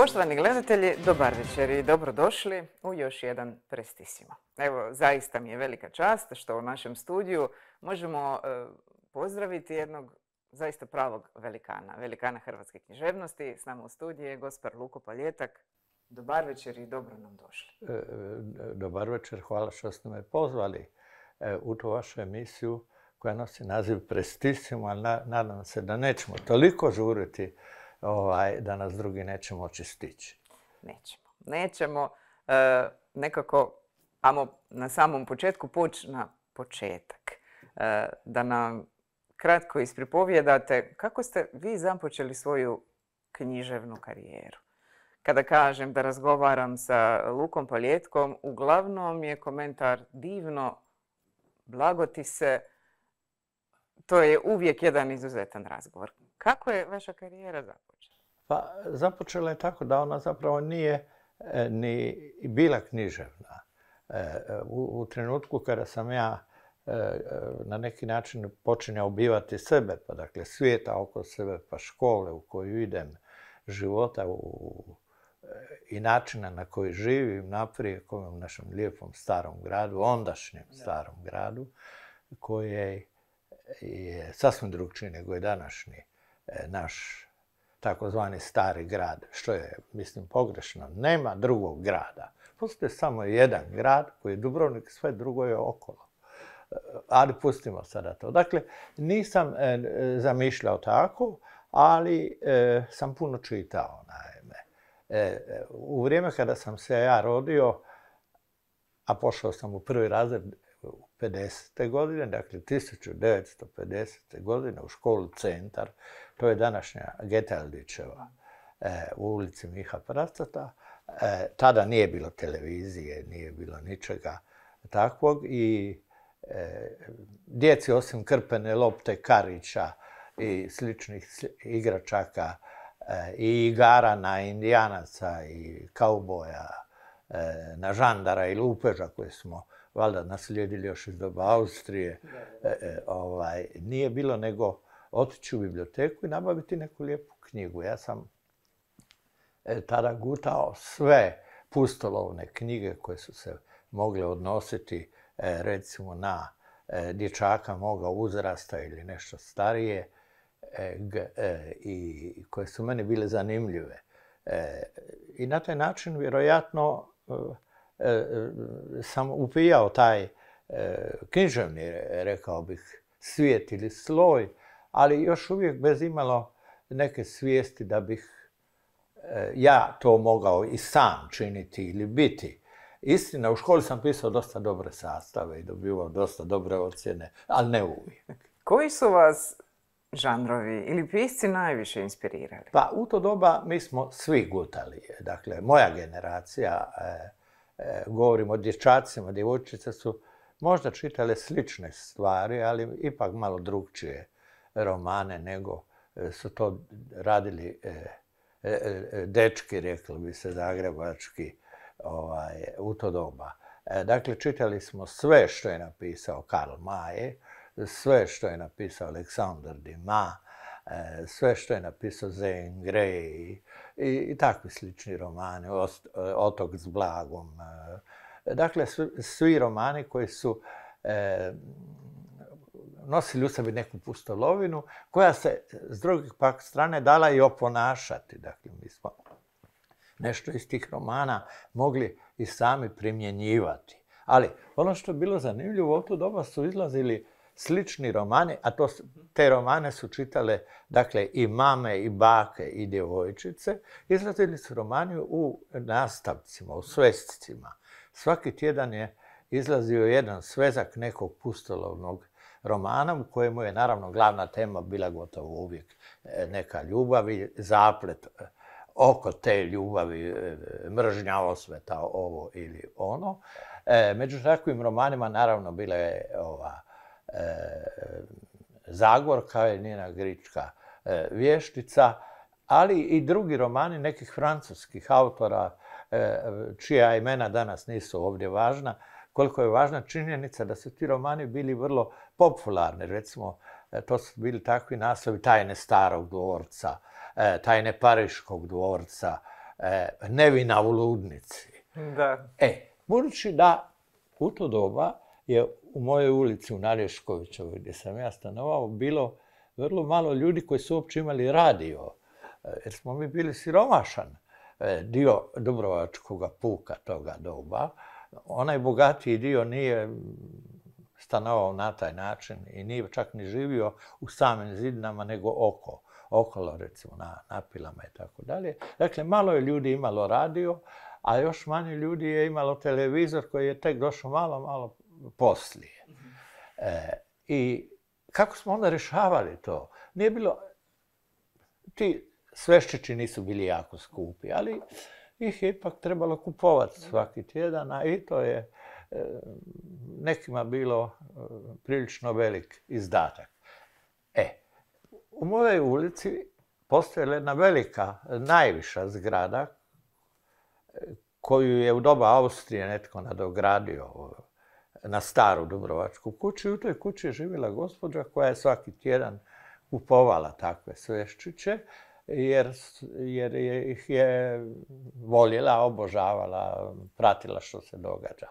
Poštovani gledatelji, dobar večer i dobrodošli u još jedan Prestisimo. Evo, zaista mi je velika čast što u našem studiju možemo e, pozdraviti jednog zaista pravog velikana, velikana hrvatske književnosti. S nama u studiju je gospar Luko Paljetak. Dobar večer i dobro nam došli. E, e, dobar večer, hvala što ste me pozvali u tu vašu emisiju koja nosi naziv Prestisimo, ali na, nadam se da nećemo toliko žuriti ovaj, da nas drugi neće moći stići. Nećemo. Nećemo. E, nekako, amo na samom početku poći na početak. E, da nam kratko ispripovjedate kako ste vi započeli svoju književnu karijeru. Kada kažem da razgovaram sa Lukom Paljetkom, uglavnom je komentar divno, blagoti se, to je uvijek jedan izuzetan razgovor. Kako je vaša karijera započela? Pa započela je tako da ona zapravo nije e, ni bila književna. E, u, trenutku kada sam ja e, na neki način počinjao bivati sebe, pa dakle svijeta oko sebe, pa škole u koju idem, života i načina na koji živim naprije ovom našem lijepom starom gradu, ondašnjem starom gradu, koji je sasvim drugčiji nego je današnji naš takozvani stari grad, što je, mislim, pogrešno. Nema drugog grada. Postoji samo jedan grad koji je Dubrovnik, sve drugo je okolo. E, ali pustimo sada to. Dakle, nisam e, e, zamišljao tako, ali sam puno čitao, naime. u vrijeme kada sam se ja rodio, a pošao sam u prvi razred u 50. godine, dakle 1950. godine u školu Centar, to je današnja Geteldićeva e, u ulici Miha Pracata. E, tada nije bilo televizije, nije bilo ničega takvog i e, djeci osim krpene lopte Karića i sličnih igračaka i igara na indijanaca i kauboja, na žandara i lupeža koje smo valjda naslijedili još iz doba Austrije, ovaj, nije bilo nego otići u biblioteku i nabaviti neku lijepu knjigu. Ja sam e, tada gutao sve pustolovne knjige koje su se mogle odnositi e, recimo na e, dječaka moga uzrasta ili nešto starije i koje su meni bile zanimljive. I na taj način vjerojatno sam upijao taj književni, rekao bih, svijet ili sloj ali još uvijek bez imalo neke svijesti da bih e, ja to mogao i sam činiti ili biti. Istina, u školi sam pisao dosta dobre sastave i dobivao dosta dobre ocjene, ali ne uvijek. Koji su vas žanrovi ili pisci najviše inspirirali? Pa u to doba mi smo svi gutali. Dakle, moja generacija, o e, e, govorim o dječacima, djevojčice su možda čitale slične stvari, ali ipak malo drugčije romane, nego e, su to radili e, e, dečki, rekli bi se, zagrebački ovaj, u to doba. Dakle, čitali smo sve što je napisao Karl Maje, sve što je napisao Aleksandar Dima, sve što je napisao Zane Grey i, i takvi slični romani, Otok s blagom. Dakle, svi romani koji su nosili u sebi neku pustolovinu koja se s drugih pak strane dala i oponašati. Dakle, mi smo nešto iz tih romana mogli i sami primjenjivati. Ali ono što je bilo zanimljivo, u to doba su izlazili slični romani, a to, te romane su čitale dakle, i mame, i bake, i djevojčice. Izlazili su romani u nastavcima, u svescima. Svaki tjedan je izlazio jedan svezak nekog pustolovnog romana u kojemu je naravno glavna tema bila gotovo uvijek e, neka ljubav i zaplet e, oko te ljubavi, e, mržnja osveta, ovo ili ono. Među takvim romanima naravno bila je ova Zagorka je njena grička vještica, ali i drugi romani nekih francuskih autora čija imena danas nisu ovdje važna. Koliko je važna činjenica da su ti romani bili vrlo popularne, recimo, e, to su bili takvi naslovi tajne starog dvorca, e, tajne pariškog dvorca, e, nevina u ludnici. Da. E, budući da u to doba je u mojoj ulici u Narješkovićevoj gdje sam ja stanovao bilo vrlo malo ljudi koji su uopće imali radio. Jer smo mi bili siromašan dio Dubrovačkog puka toga doba. Onaj bogatiji dio nije stanovao na taj način i nije čak ni živio u samim zidinama, nego oko, okolo recimo na, napilama i tako dalje. Dakle, malo je ljudi imalo radio, a još manje ljudi je imalo televizor koji je tek došao malo, malo poslije. E, I kako smo onda rješavali to? Nije bilo... Ti sveščići nisu bili jako skupi, ali ih je ipak trebalo kupovati svaki tjedan, a i to je Eh, nekima bilo eh, prilično velik izdatak. E, u mojej ulici postojala jedna velika, najviša zgrada eh, koju je u doba Austrije netko nadogradio na staru Dubrovačku kuću. U toj kući je živjela gospođa koja je svaki tjedan kupovala takve sveščiće jer, jer ih je voljela, obožavala, pratila što se događa.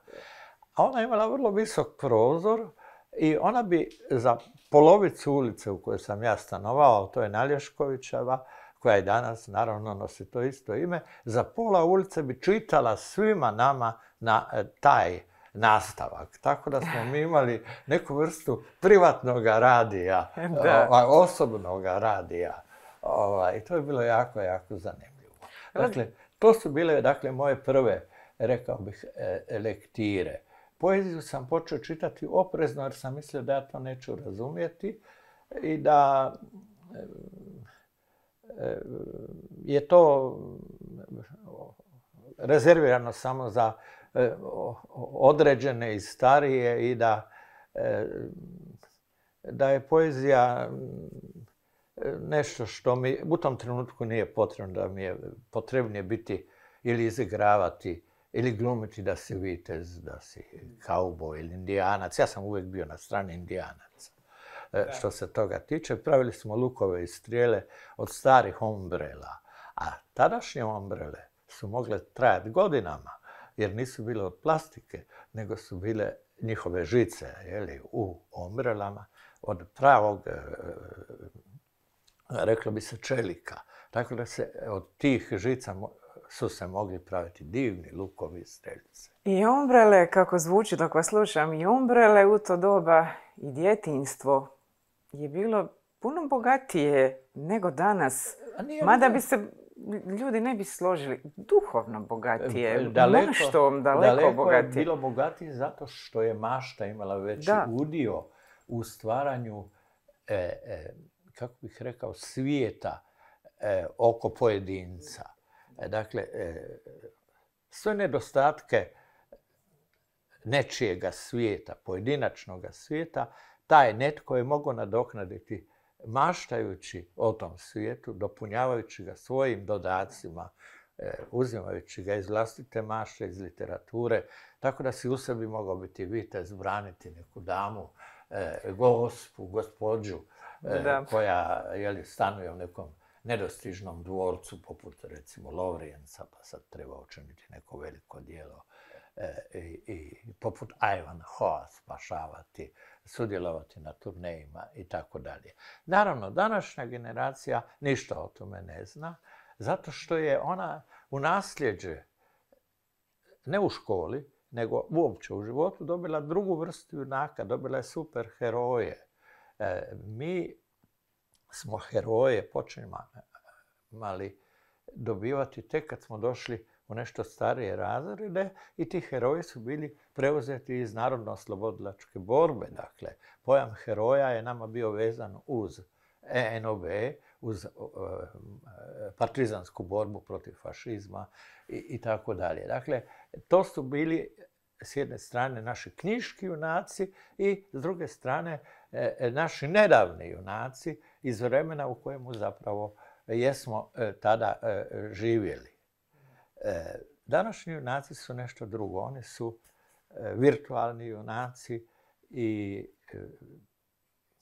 A ona je imala vrlo visok prozor i ona bi za polovicu ulice u kojoj sam ja stanovao, to je Nalješkovićeva, koja je danas, naravno, nosi to isto ime, za pola ulice bi čitala svima nama na e, taj nastavak. Tako da smo mi imali neku vrstu privatnog ovaj, radija, ovaj, osobnog radija. I to je bilo jako, jako zanimljivo. Dakle, to su bile dakle, moje prve, rekao bih, e, lektire. Poeziju sam počeo čitati oprezno jer sam mislio da ja to neću razumjeti i da e, e, je to rezervirano samo za e, određene i starije i da, da je poezija nešto što mi u tom trenutku nije potrebno, da mi je potrebnije biti ili izigravati ili glumiti da si vitez, da si kauboj ili indijanac. Ja sam uvijek bio na strani indijanaca. E, što se toga tiče, pravili smo lukove i strijele od starih ombrela. A tadašnje ombrele su mogle trajati godinama, jer nisu bile od plastike, nego su bile njihove žice jeli, u ombrelama od pravog, e, e, reklo bi se, čelika. Tako da se od tih žica su se mogli praviti divni lukovi i streljice. I umbrele, kako zvuči dok vas slušam, i umbrele u to doba i djetinstvo je bilo puno bogatije nego danas. Nije Mada ono- bi se ljudi ne bi složili. Duhovno bogatije, e, daleko, daleko, je bilo bogatije zato što je mašta imala veći udio u stvaranju, e, e, kako bih rekao, svijeta oko pojedinca. E, dakle, e, sve nedostatke nečijega svijeta, pojedinačnog svijeta, taj netko je mogao nadoknaditi maštajući o tom svijetu, dopunjavajući ga svojim dodacima, e, uzimajući ga iz vlastite mašte, iz literature, tako da si u sebi mogao biti vitez, braniti neku damu, gospu, gospođu, koja stanuje u nekom nedostižnom dvorcu, poput recimo Lovrijenca, pa sad treba učiniti neko veliko dijelo, e, i, poput Ivan Hoa spašavati, sudjelovati na turnejima i tako dalje. Naravno, današnja generacija ništa o tome ne zna, zato što je ona u nasljeđe, ne u školi, nego uopće u životu, dobila drugu vrstu junaka, dobila je super heroje. E, mi smo heroje počinjali dobivati tek kad smo došli u nešto starije razrede i ti heroji su bili preuzeti iz narodno-oslobodilačke borbe. Dakle, pojam heroja je nama bio vezan uz ENOB, uz partizansku borbu protiv fašizma i tako dalje. Dakle, to su bili s jedne strane naši knjiški junaci i s druge strane e, e, naši nedavni junaci iz vremena u kojemu zapravo jesmo e, tada živjeli. Današnji junaci su nešto drugo. Oni su virtualni junaci i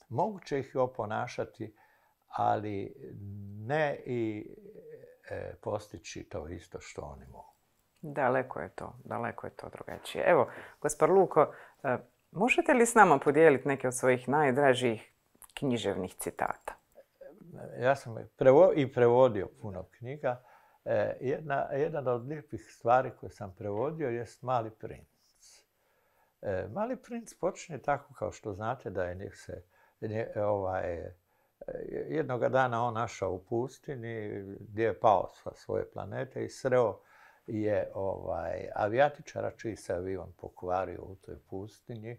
moguće ih je oponašati, ali ne i postići to isto što oni mogu. Daleko je to, daleko je to drugačije. Evo, gospod Luko, eh, možete li s nama podijeliti neke od svojih najdražih književnih citata? Ja sam i prevodio puno knjiga. Eh, jedna, od lijepih stvari koje sam prevodio jest Mali princ. Eh, Mali princ počinje tako kao što znate da je njih se ovaj, jednoga dana on našao u pustini gdje je pao sa svoje planete i sreo je ovaj, avijatičara čiji se avion pokvario u toj pustinji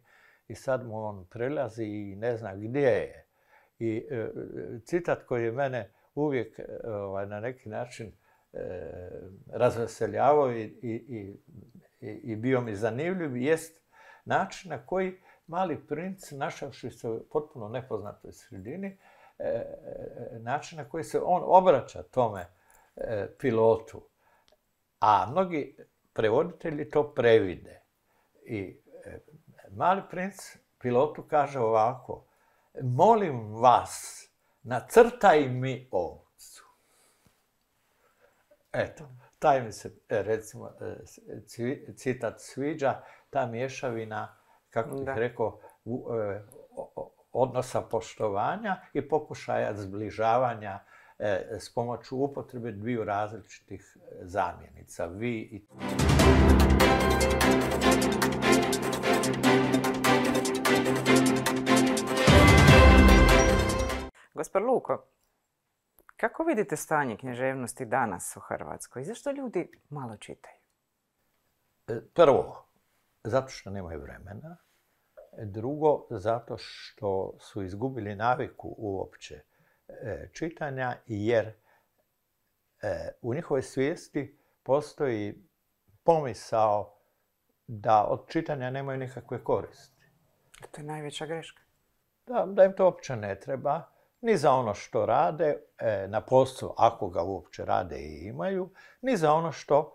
i sad mu on prelazi i ne zna gdje je. I e, e, citat koji je mene uvijek e, ovaj, na neki način razveseljavao i, i, i, i bio mi zanimljiv jest način na koji mali princ, našavši se u potpuno nepoznatoj sredini, e, način na koji se on obraća tome pilotu a mnogi prevoditelji to previde. I e, mali princ pilotu kaže ovako, molim vas, nacrtaj mi ovcu. Eto, taj mi se, e, recimo, e, citat sviđa, ta mješavina, kako bih rekao, odnosa poštovanja i pokušaja zbližavanja E, s pomoću upotrebe dviju različitih e, zamjenica, vi i... Gospod Luko, kako vidite stanje književnosti danas u Hrvatskoj? Zašto ljudi malo čitaju? E, prvo, zato što nemaju vremena. Drugo, zato što su izgubili naviku uopće E, čitanja jer e, u njihovoj svijesti postoji pomisao da od čitanja nemaju nikakve koristi. To je najveća greška. Da, da im to uopće ne treba, ni za ono što rade e, na poslu, ako ga uopće rade i imaju, ni za ono što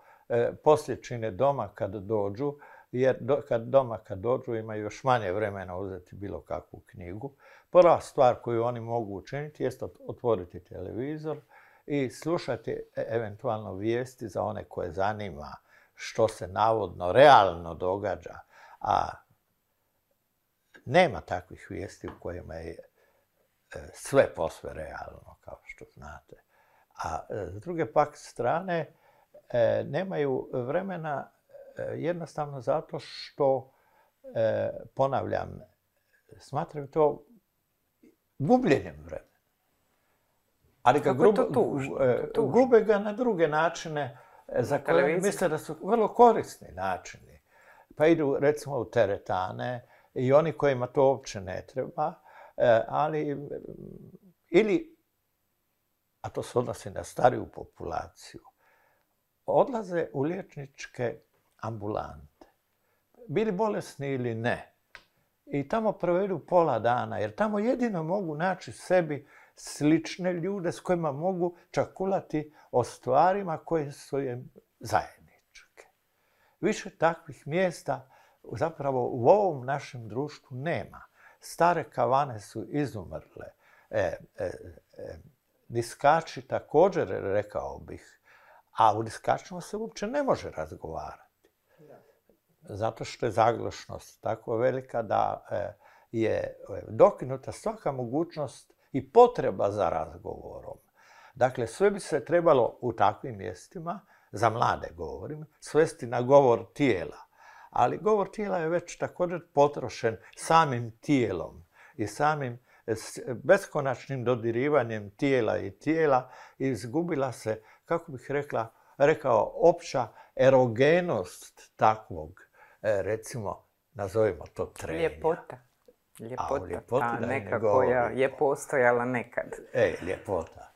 poslije čine doma kad dođu jer kad doma kad dođu imaju još manje vremena uzeti bilo kakvu knjigu. Prva stvar koju oni mogu učiniti jest otvoriti televizor i slušati e, eventualno vijesti za one koje zanima što se navodno realno događa, a nema takvih vijesti u kojima je e, sve posve realno, kao što znate. A e, s druge pak strane, nemaju vremena jednostavno zato što, e, ponavljam, smatram to gubljenjem vremena. Ali ga to gube ga na druge načine za koje misle da su vrlo korisni načini. Pa idu recimo u teretane i oni kojima to uopće ne treba, e, ali ili, a to se odnosi na stariju populaciju, odlaze u liječničke ambulante. Bili bolesni ili ne. I tamo provedu pola dana, jer tamo jedino mogu naći sebi slične ljude s kojima mogu čakulati o stvarima koje su im zajedničke. Više takvih mjesta zapravo u ovom našem društvu nema. Stare kavane su izumrle. E, diskači e, e, također, rekao bih, a u diskačima se uopće ne može razgovarati zato što je zaglošnost tako velika da e, je e, dokinuta svaka mogućnost i potreba za razgovorom. Dakle, sve bi se trebalo u takvim mjestima, za mlade govorim, svesti na govor tijela. Ali govor tijela je već također potrošen samim tijelom i samim e, beskonačnim dodirivanjem tijela i tijela izgubila se, kako bih rekla, rekao, opća erogenost takvog E, recimo, nazovimo to trenja. Ljepota. Ljepota, ta neka koja je postojala nekad. E, ljepota.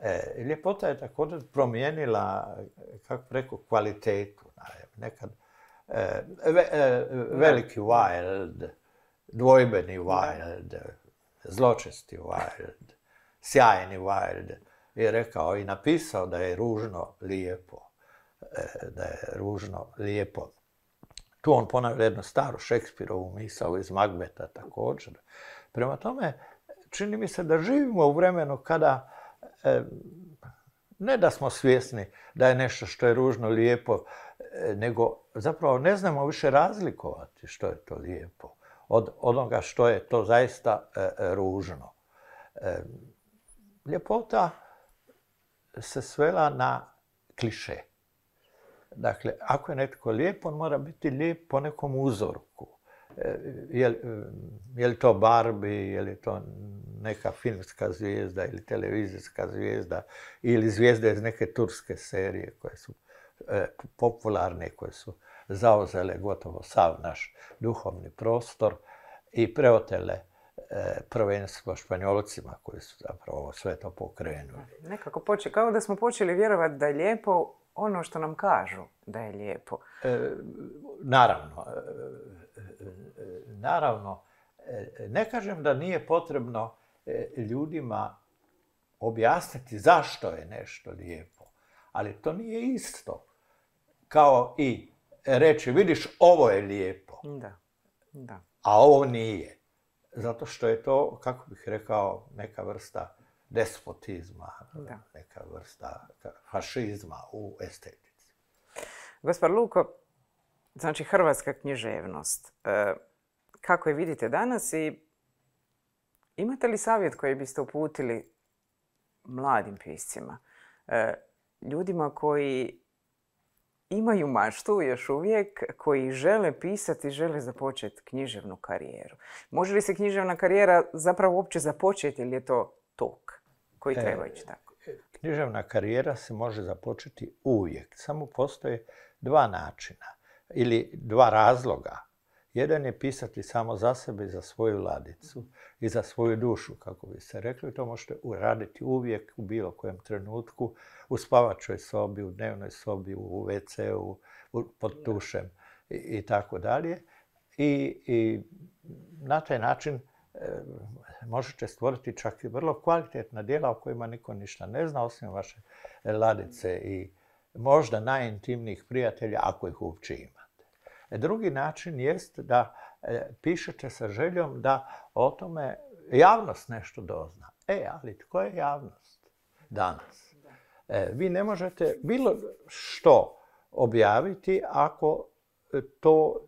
E, ljepota je također promijenila, kako preko kvalitetu. Nekad e, e, veliki wild, dvojbeni wild, zločesti wild, sjajni wild je rekao i napisao da je ružno lijepo. Da je ružno lijepo. Tu on ponavlja jednu staru Šekspirovu misao iz Magbeta također. Prema tome, čini mi se da živimo u vremenu kada e, ne da smo svjesni da je nešto što je ružno lijepo, e, nego zapravo ne znamo više razlikovati što je to lijepo od onoga što je to zaista e, ružno. Ljepota se svela na kliše. Dakle, ako je netko lijep, on mora biti lijep po nekom uzorku. E, je, e, li to Barbie, je li to neka filmska zvijezda ili televizijska zvijezda ili zvijezda iz neke turske serije koje su e, popularne, koje su zauzele gotovo sav naš duhovni prostor i preotele prvenstvo Španjolcima koji su zapravo sve to pokrenuli. Nekako poče, kao da smo počeli vjerovati da je lijepo ono što nam kažu da je lijepo. E, naravno, e, e, naravno, ne kažem da nije potrebno ljudima objasniti zašto je nešto lijepo, ali to nije isto kao i reći vidiš ovo je lijepo, da. Da. a ovo nije. Zato što je to, kako bih rekao, neka vrsta despotizma, neka vrsta fašizma u estetici. Gospod Luko, znači hrvatska književnost, e, kako je vidite danas i imate li savjet koji biste uputili mladim piscima, e, ljudima koji imaju maštu još uvijek, koji žele pisati, žele započeti književnu karijeru. Može li se književna karijera zapravo uopće započeti ili je to tok? koji e, treba ići tako. E, književna karijera se može započeti uvijek. Samo postoje dva načina ili dva razloga. Jedan je pisati samo za sebe i za svoju ladicu i za svoju dušu, kako bi se rekli. To možete uraditi uvijek u bilo kojem trenutku, u spavačoj sobi, u dnevnoj sobi, u WC-u, pod tušem i, tako dalje. I, I na taj način e, možete stvoriti čak i vrlo kvalitetna djela o kojima niko ništa ne zna, osim vaše ladice i možda najintimnijih prijatelja, ako ih uopće imate. E, drugi način jest da e, pišete sa željom da o tome javnost nešto dozna. E, ali tko je javnost danas? E, vi ne možete bilo što objaviti ako to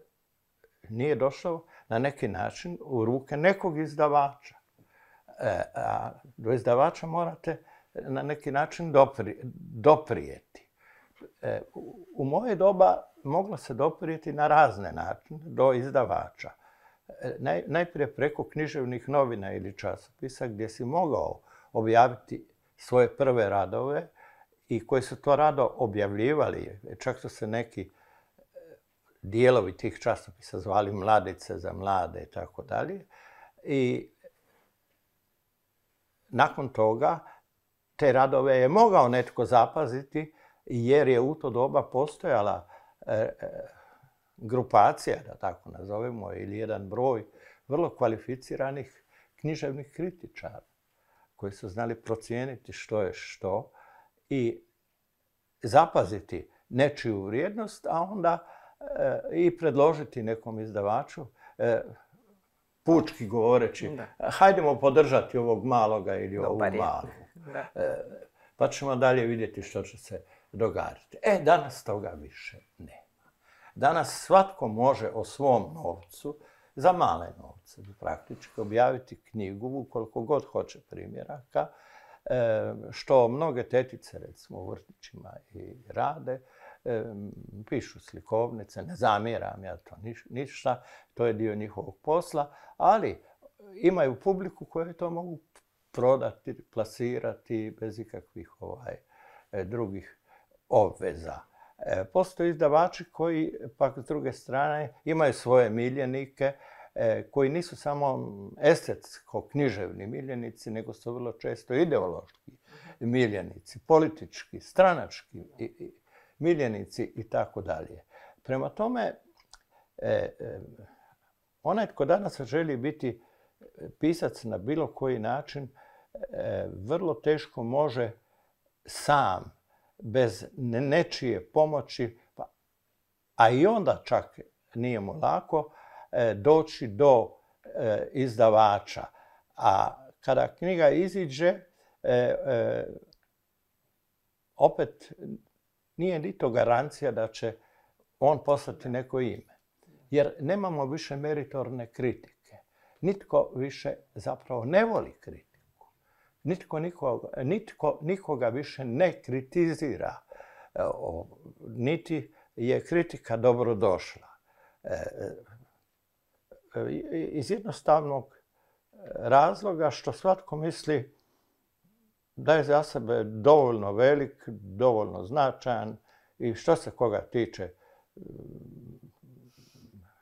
nije došao na neki način u ruke nekog izdavača. E, a do izdavača morate na neki način doprijeti. E, u, moje doba moglo se doprijeti na razne načine do izdavača. E, najprije preko književnih novina ili časopisa gdje si mogao objaviti svoje prve radove i koji su to rado objavljivali. Čak su se neki dijelovi tih časopisa zvali mladice za mlade i tako dalje. I nakon toga te radove je mogao netko zapaziti jer je u to doba postojala e, e, grupacija, da tako nazovemo, ili jedan broj vrlo kvalificiranih književnih kritičara koji su znali procijeniti što je što i zapaziti nečiju vrijednost, a onda e, i predložiti nekom izdavaču pučki govoreći, da. hajdemo podržati ovog maloga ili ovu malu. E, pa ćemo dalje vidjeti što će se događati. E, danas toga više nema. Danas svatko može o svom novcu, za male novce, praktički objaviti knjigu koliko god hoće primjeraka, e, što mnoge tetice, recimo u vrtićima i rade, pišu slikovnice, ne zamjeram ja to ništa, to je dio njihovog posla, ali e, imaju publiku koju to mogu prodati, plasirati bez ikakvih ovaj, e, drugih obveza. E, postoje izdavači koji, pak s druge strane, imaju svoje miljenike, koji nisu samo estetsko-književni miljenici, nego su vrlo često ideološki miljenici, politički, stranački i, miljenici i tako dalje. Prema tome, e, e, onaj tko danas želi biti e, pisac na bilo koji način, vrlo teško može sam, bez nečije pomoći, pa, a i onda čak nije mu lako, doći do izdavača. A kada knjiga iziđe, opet nije ni to garancija da će on poslati neko ime. Jer nemamo više meritorne kritike. Nitko više zapravo ne voli kritiku. Nitko nikoga, nitko, nikoga više ne kritizira. E, niti je kritika dobro došla. E, e, iz jednostavnog razloga što svatko misli da je za sebe dovoljno velik, dovoljno značajan i što se koga tiče,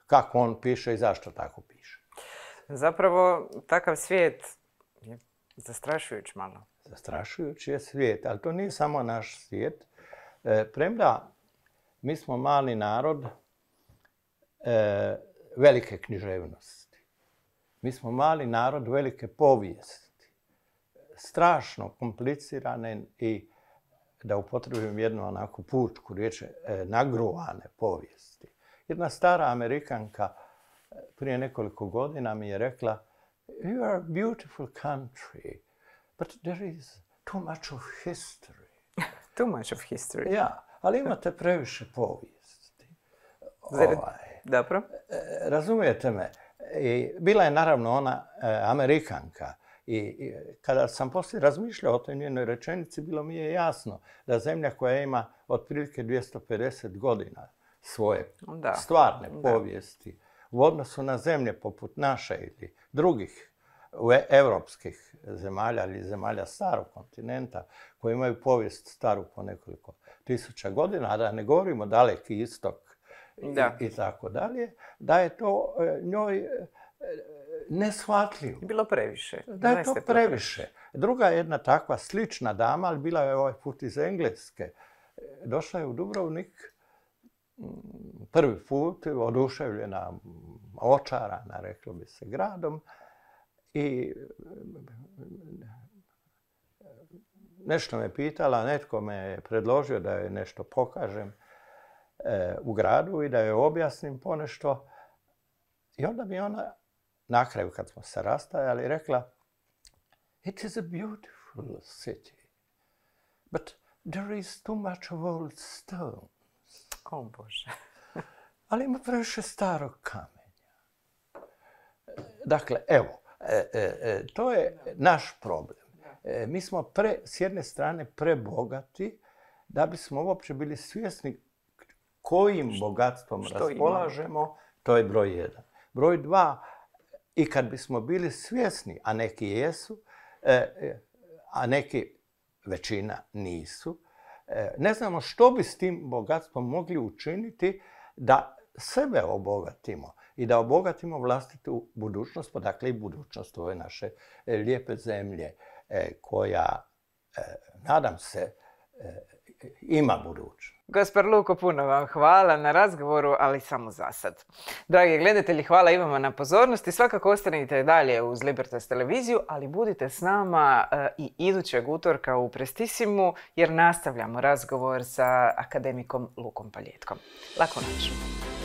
kako on piše i zašto tako piše. Zapravo, takav svijet je zastrašujuć malo. Zastrašujući je svijet, ali to nije samo naš svijet. E, premda mi smo mali narod e, velike književnosti. Mi smo mali narod velike povijesti strašno komplicirane i da upotrebim jednu onako pučku riječ, e, nagruvane povijesti. Jedna stara Amerikanka e, prije nekoliko godina mi je rekla You are a beautiful country, but there is too much of history. too much of history. Ja, ali imate previše povijesti. Ovaj, Dobro. E, razumijete me. bila je naravno ona Amerikanka i kada sam poslije razmišljao o toj njenoj rečenici, bilo mi je jasno da zemlja koja ima otprilike 250 godina svoje stvarne povijesti u odnosu na zemlje poput naše ili drugih e, evropskih zemalja ili zemalja starog kontinenta koje imaju povijest staru po nekoliko tisuća godina, a da ne govorimo daleki istok i tako dalje, da je to e, njoj e, neshvatljivo. Bilo previše. Da je to previše. Druga jedna takva slična dama, ali bila je ovaj put iz Engleske. Došla je u Dubrovnik mm, prvi put, oduševljena, očarana, reklo bi se, gradom. I nešto me pitala, netko me je predložio da joj nešto pokažem e, u gradu i da joj objasnim ponešto. I onda mi ona na kraju kad smo se rastajali, rekla It is a beautiful city, but there is too much of old stones. Ali ima previše starog kamenja. Dakle, evo, e, e, e, to je naš problem. mi smo s jedne strane prebogati da bismo uopće bili svjesni kojim bogatstvom što raspolažemo, to je broj jedan. Broj dva, i kad bismo bili svjesni, a neki jesu, e, e, a neki većina nisu, e, ne znamo što bi s tim bogatstvom mogli učiniti da sebe obogatimo i da obogatimo vlastitu budućnost, pa dakle i budućnost ove naše lijepe zemlje koja, nadam se, ima budućnost. Gospar Luko, puno vam hvala na razgovoru, ali samo za sad. Dragi gledatelji, hvala i vama na pozornosti. Svakako ostanite dalje uz Libertas televiziju, ali budite s nama eh, i idućeg utorka u Prestisimu, jer nastavljamo razgovor sa akademikom Lukom Paljetkom. Lako noć.